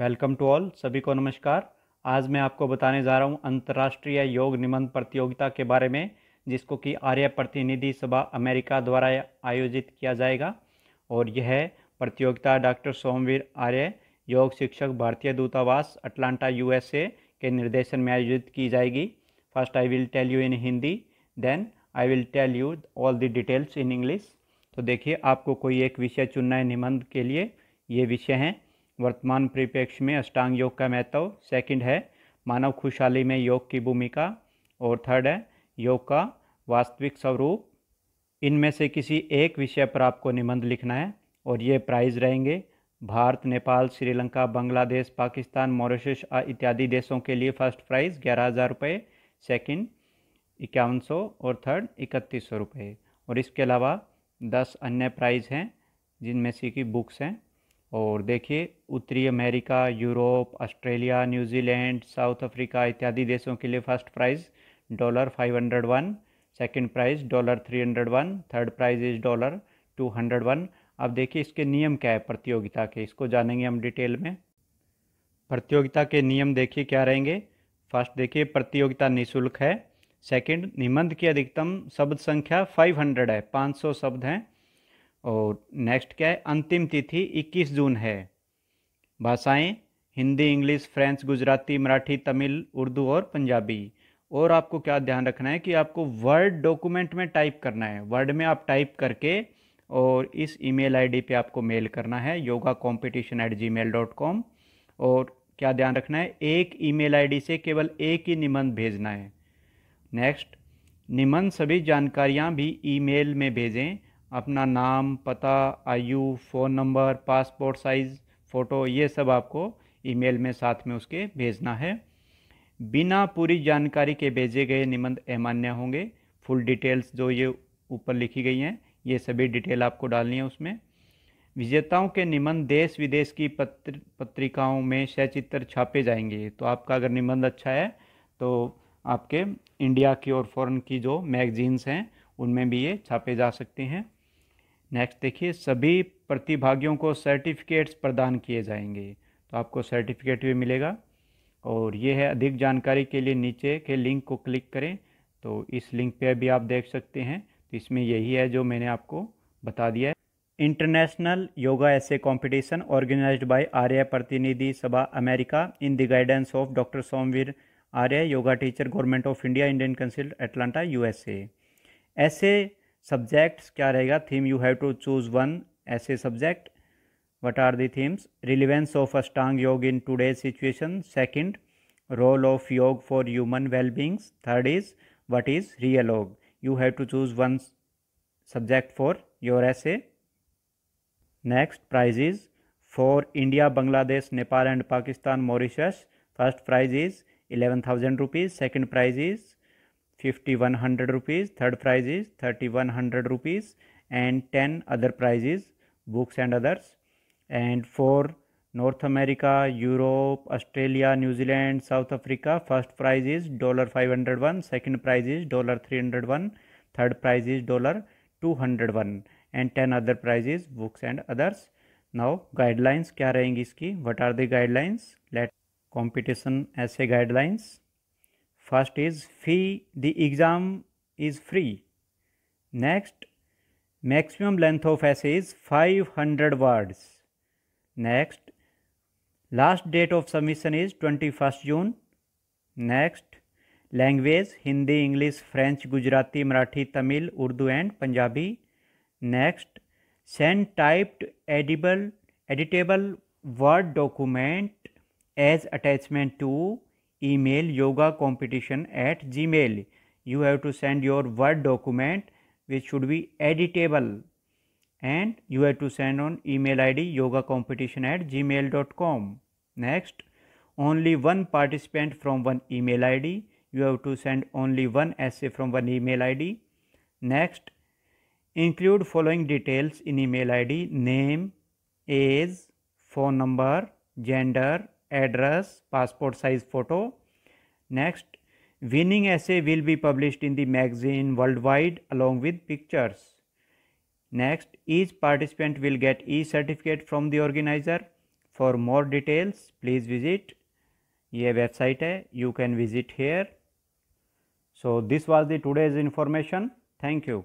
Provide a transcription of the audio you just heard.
Welcome to all सभी को नमस्कार आज मैं आपको बताने जा रहा हूँ अंतर्राष्ट्रीय योग निबंध प्रतियोगिता के बारे में जिसको कि आर्य प्रतिनिधि सभा अमेरिका द्वारा आयोजित किया जाएगा और यह प्रतियोगिता डॉक्टर सोमवीर आर्य योग शिक्षक भारतीय दूतावास अटलांटा यूएसए के निर्देशन में आयोजित की जाएगी first I will tell you in Hindi then I will tell you all the details in English तो देखिए आपको कोई एक विषय चुनना है निबंध के लिए ये विषय हैं वर्तमान परिप्रेक्ष्य में अष्टांग योग का महत्व सेकंड है मानव खुशहाली में योग की भूमिका और थर्ड है योग का वास्तविक स्वरूप इनमें से किसी एक विषय पर आपको निबंध लिखना है और ये प्राइज रहेंगे भारत नेपाल श्रीलंका बांग्लादेश पाकिस्तान मॉरिशस इत्यादि देशों के लिए फर्स्ट प्राइज़ ग्यारह हज़ार रुपये सेकेंड इक्यावन सौ और थर्ड इकतीस सौ रुपये और इसके अलावा दस अन्य प्राइज़ हैं जिनमें से कि बुक्स हैं और देखिए उत्तरी America Europe Australia New Zealand South Africa इत्यादि देशों के लिए first prize dollar five hundred one second prize dollar three hundred one third prize is dollar two hundred one अब देखिए इसके नियम क्या है प्रतियोगिता के इसको जानेंगे हम डिटेल में प्रतियोगिता के नियम देखिए क्या रहेंगे फर्स्ट देखिए प्रतियोगिता निःशुल्क है सेकेंड निबंध की अधिकतम शब्द संख्या हंड्रेड है सौ शब्द हैं और नेक्स्ट क्या है अंतिम तिथि 21 जून है भाषाएं हिंदी इंग्लिश फ्रेंच गुजराती मराठी तमिल उर्दू और पंजाबी और आपको क्या ध्यान रखना है कि आपको वर्ड डॉक्यूमेंट में टाइप करना है वर्ड में आप टाइप करके और इस ईमेल आईडी पे आपको मेल करना है yoga competition at Gmail dot com और क्या ध्यान रखना है एक ईमेल आईडी से केवल एक ही निबंध भेजना है नेक्स्ट निबंध सभी जानकारियाँ भी ईमेल में भेजें अपना नाम पता आयु phone number passport size photo ये सब आपको ईमेल में साथ में उसके भेजना है बिना पूरी जानकारी के भेजे गए निबंध अमान्य होंगे फुल डिटेल्स जो ये ऊपर लिखी गई हैं ये सभी डिटेल आपको डालनी है उसमें विजेताओं के निबंध देश विदेश की पत्र पत्रिकाओं में सचित्र छापे जाएंगे तो आपका अगर निबंध अच्छा है तो आपके इंडिया की और फॉरेन की जो मैगजीन्स हैं उनमें भी ये छापे जा सकते हैं नेक्स्ट देखिए सभी प्रतिभागियों को सर्टिफिकेट्स प्रदान किए जाएंगे तो आपको सर्टिफिकेट भी मिलेगा और ये है अधिक जानकारी के लिए नीचे के लिंक को क्लिक करें तो इस लिंक पे भी आप देख सकते हैं तो इसमें यही है जो मैंने आपको बता दिया है इंटरनेशनल योगा ऐसे competition organised by Arya Pratinidhi Sabha America in the guidance of doctor Somveer Arya yoga teacher government of India Indian council Atlanta USA essay subjects क्या रहेगा theme you have to choose one essay subject what are the themes relevance of a strong yoga in today situation second role of yoga for human wellbeings third is what is real रियलॉग you have to choose one subject for your essay next prize is for India Bangladesh Nepal and Pakistan Mauritius first prize is eleven thousand rupees second prize is fifty one hundred rupees third prize is thirty one hundred rupees and ten other prizes books and others and for North America Europe Australia New Zealand South Africa first prize is dollar five hundred one second prize is dollar three hundred one third prize is dollar two hundred one and ten other prize is books and others now guidelines क्या रहेंगी इसकी what are the guidelines let competition essay guidelines First is fee, the exam is free. Next, maximum length of essay is 500 words. Next, last date of submission is 21st June. Next, language Hindi, English, French, Gujarati, Marathi, Tamil, Urdu and Punjabi. Next, send typed edible, editable Word document as attachment to email yoga competition at gmail you have to send your word document which should be editable and you have to send on email id yoga competition at gmail.com next only one participant from one email id you have to send only one essay from one email id next include following details in email id name age phone number gender address, passport size photo. Next, winning essay will be published in the magazine worldwide along with pictures. Next, each participant will get e-certificate from the organizer. For more details, please visit. ये website है you can visit here. So this was the today's information. Thank you.